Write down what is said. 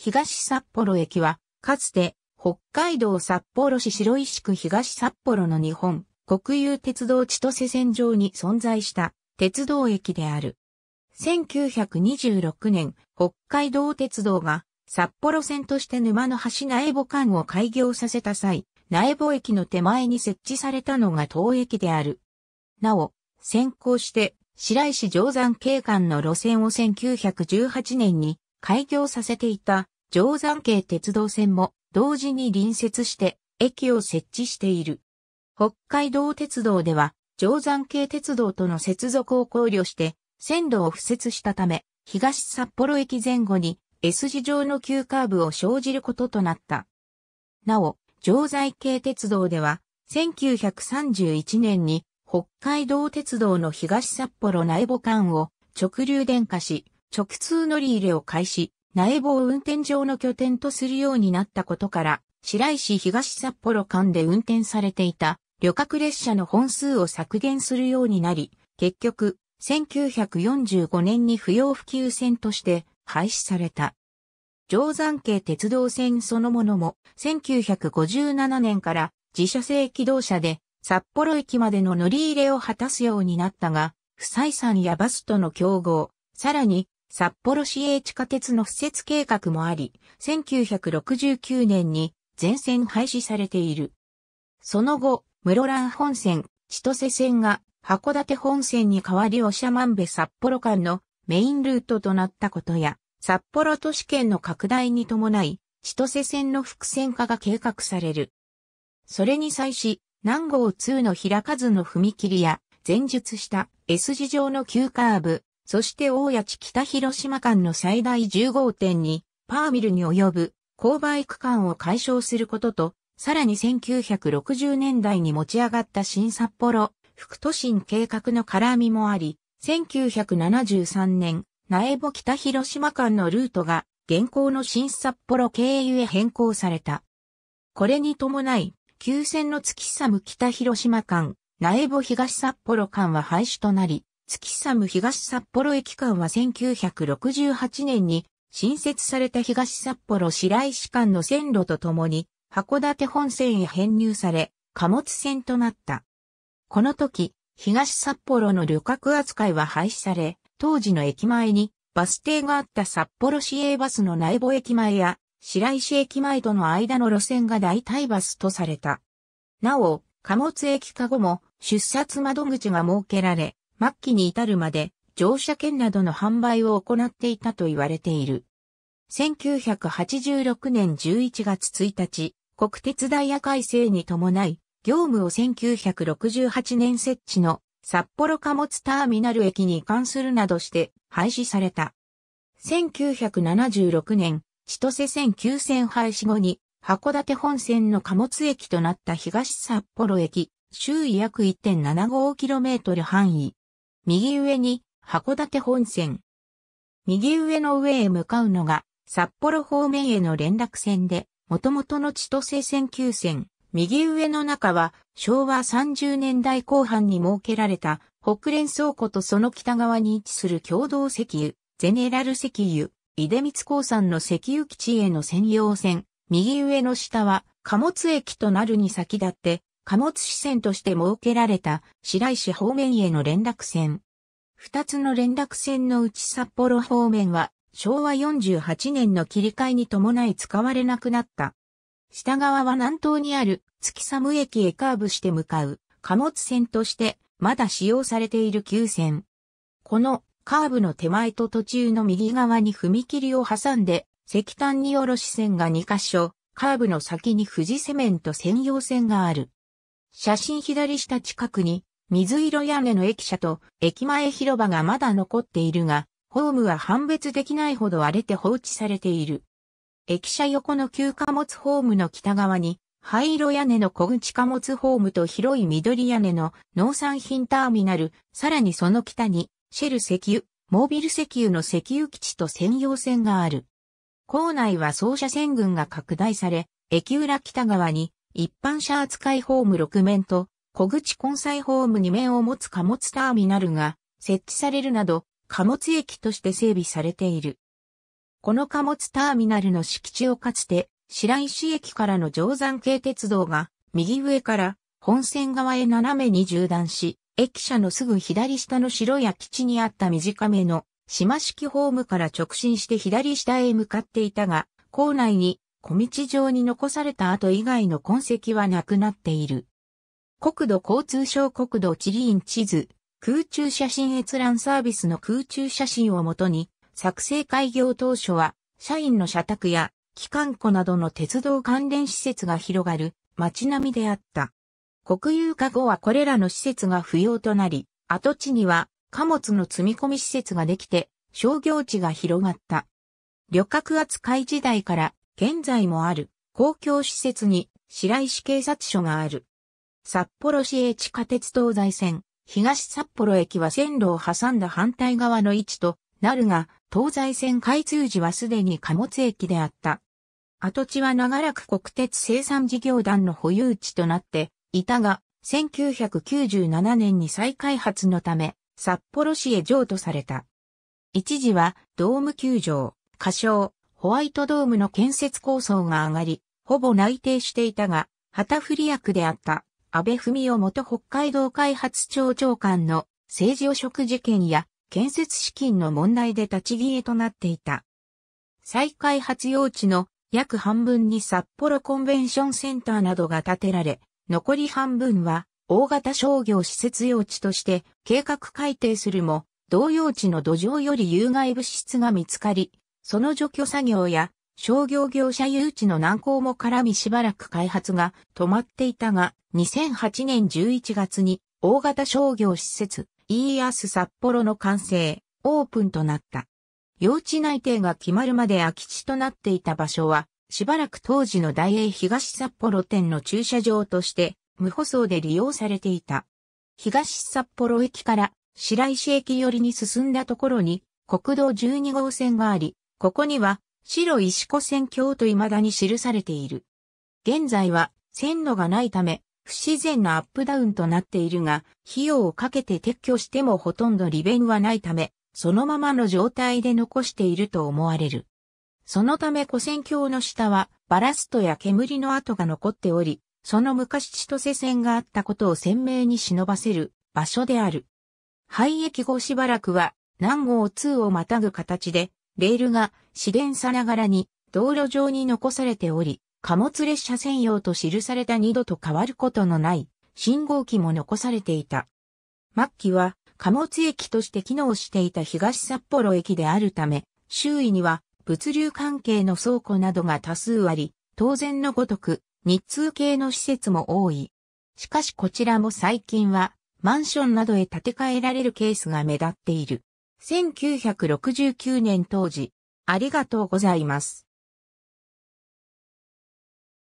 東札幌駅は、かつて、北海道札幌市白石区東札幌の日本、国有鉄道千歳線上に存在した鉄道駅である。1926年、北海道鉄道が札幌線として沼の橋苗穂間を開業させた際、苗穂駅の手前に設置されたのが当駅である。なお、先行して白石定山景観の路線を1918年に開業させていた定山系鉄道線も同時に隣接して駅を設置している。北海道鉄道では定山系鉄道との接続を考慮して線路を付設したため、東札幌駅前後に S 字状の急カーブを生じることとなった。なお、定山系鉄道では、1931年に北海道鉄道の東札幌内部間を直流電化し、直通乗り入れを開始、苗棒運転場の拠点とするようになったことから、白石東札幌間で運転されていた旅客列車の本数を削減するようになり、結局、1945年に不要不急線として廃止された。定山系鉄道線そのものも1957年から自社製機動車で札幌駅までの乗り入れを果たすようになったが、不採算やバスとの競合、さらに札幌市営地下鉄の施設計画もあり、1969年に全線廃止されている。その後、室蘭本線、千歳線が函館本線に代わりおしゃまんべ札幌間のメインルートとなったことや、札幌都市圏の拡大に伴い、千歳線の複線化が計画される。それに際し、南郷2の平数の踏切や、前述した S 字状の急カーブ、そして大谷地北広島間の最大15.2パーミルに及ぶ勾配区間を解消することと、さらに1960年代に持ち上がった新札幌、副都心計画の絡みもあり、1973年、苗穂北広島間のルートが現行の新札幌経由へ変更された。これに伴い、旧線の月寒北広島間、苗穂東札幌間は廃止となり、月寒東札幌駅間は1968年に新設された東札幌白石間の線路とともに函館本線へ編入され貨物線となった。この時、東札幌の旅客扱いは廃止され、当時の駅前にバス停があった札幌市営バスの内部駅前や白石駅前との間の路線が代替バスとされた。なお、貨物駅化後も出札窓口が設けられ、末期に至るまで乗車券などの販売を行っていたと言われている。1986年11月1日、国鉄ダイヤ改正に伴い、業務を1968年設置の札幌貨物ターミナル駅に移管するなどして廃止された。1976年、千歳線9線廃止後に、函館本線の貨物駅となった東札幌駅、周囲約 1.75km 範囲。右上に函館本線。右上の上へ向かうのが札幌方面への連絡線で、元々の千歳線急線。右上の中は昭和30年代後半に設けられた北連倉庫とその北側に位置する共同石油、ゼネラル石油、出光鉱山の石油基地への専用線。右上の下は貨物駅となるに先立って貨物支線として設けられた白石方面への連絡線。二つの連絡線のうち札幌方面は昭和48年の切り替えに伴い使われなくなった。下側は南東にある月寒駅へカーブして向かう貨物線としてまだ使用されている急線。このカーブの手前と途中の右側に踏切を挟んで石炭荷下ろし線が2箇所、カーブの先に富士セメント専用線がある。写真左下近くに、水色屋根の駅舎と駅前広場がまだ残っているが、ホームは判別できないほど荒れて放置されている。駅舎横の旧貨物ホームの北側に、灰色屋根の小口貨物ホームと広い緑屋根の農産品ターミナル、さらにその北に、シェル石油、モービル石油の石油基地と専用線がある。構内は走車線群が拡大され、駅裏北側に一般車扱いホーム6面と、小口根菜ホーム2面を持つ貨物ターミナルが設置されるなど、貨物駅として整備されている。この貨物ターミナルの敷地をかつて、白石駅からの定山系鉄道が、右上から本線側へ斜めに縦断し、駅舎のすぐ左下の城や基地にあった短めの島式ホームから直進して左下へ向かっていたが、校内に小道上に残された跡以外の痕跡はなくなっている。国土交通省国土地理院地図、空中写真閲覧サービスの空中写真をもとに、作成開業当初は、社員の社宅や、機関庫などの鉄道関連施設が広がる街並みであった。国有化後はこれらの施設が不要となり、跡地には貨物の積み込み施設ができて、商業地が広がった。旅客扱い時代から現在もある公共施設に白石警察署がある。札幌市営地下鉄東西線、東札幌駅は線路を挟んだ反対側の位置となるが、東西線開通時はすでに貨物駅であった。跡地は長らく国鉄生産事業団の保有地となっていたが、1997年に再開発のため、札幌市へ譲渡された。一時は、ドーム球場、歌唱、ホワイトドームの建設構想が上がり、ほぼ内定していたが、旗振り役であった安倍文雄元北海道開発庁長官の政治汚職事件や建設資金の問題で立ち消えとなっていた。再開発用地の約半分に札幌コンベンションセンターなどが建てられ、残り半分は大型商業施設用地として計画改定するも、同用地の土壌より有害物質が見つかり、その除去作業や商業業者誘致の難航も絡みしばらく開発が止まっていたが、2008年11月に大型商業施設 EAS 札幌の完成、オープンとなった。用地内定が決まるまで空き地となっていた場所は、しばらく当時の大英東札幌店の駐車場として、無舗装で利用されていた。東札幌駅から白石駅寄りに進んだところに、国道12号線があり、ここには、白石古戦橋と未だに記されている。現在は、線路がないため、不自然なアップダウンとなっているが、費用をかけて撤去してもほとんど利便はないため、そのままの状態で残していると思われる。そのため古戦橋の下は、バラストや煙の跡が残っており、その昔千歳線があったことを鮮明に忍ばせる場所である。廃駅後しばらくは、南郷2をまたぐ形で、レールが市電さながらに道路上に残されており、貨物列車専用と記された二度と変わることのない信号機も残されていた。末期は貨物駅として機能していた東札幌駅であるため、周囲には物流関係の倉庫などが多数あり、当然のごとく日通系の施設も多い。しかしこちらも最近はマンションなどへ建て替えられるケースが目立っている。1969年当時、ありがとうございます。